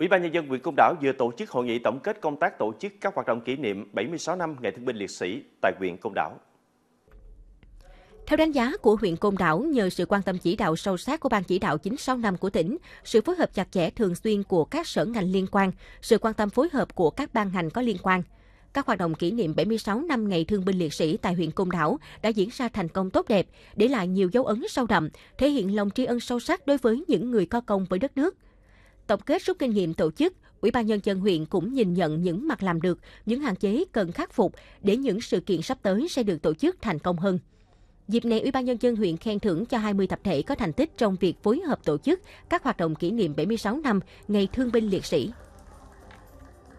Ủy ban Nhân dân huyện Côn Đảo vừa tổ chức hội nghị tổng kết công tác tổ chức các hoạt động kỷ niệm 76 năm Ngày Thương binh Liệt sĩ tại huyện Côn Đảo. Theo đánh giá của huyện Côn Đảo, nhờ sự quan tâm chỉ đạo sâu sát của Ban chỉ đạo năm của tỉnh, sự phối hợp chặt chẽ thường xuyên của các sở ngành liên quan, sự quan tâm phối hợp của các ban ngành có liên quan, các hoạt động kỷ niệm 76 năm Ngày Thương binh Liệt sĩ tại huyện Côn Đảo đã diễn ra thành công tốt đẹp, để lại nhiều dấu ấn sâu đậm, thể hiện lòng tri ân sâu sắc đối với những người có công với đất nước – Tổng kết rút kinh nghiệm tổ chức, Ủy ban Nhân dân huyện cũng nhìn nhận những mặt làm được, những hạn chế cần khắc phục để những sự kiện sắp tới sẽ được tổ chức thành công hơn. Dịp này, Ủy ban Nhân dân huyện khen thưởng cho 20 tập thể có thành tích trong việc phối hợp tổ chức các hoạt động kỷ niệm 76 năm Ngày Thương binh Liệt sĩ.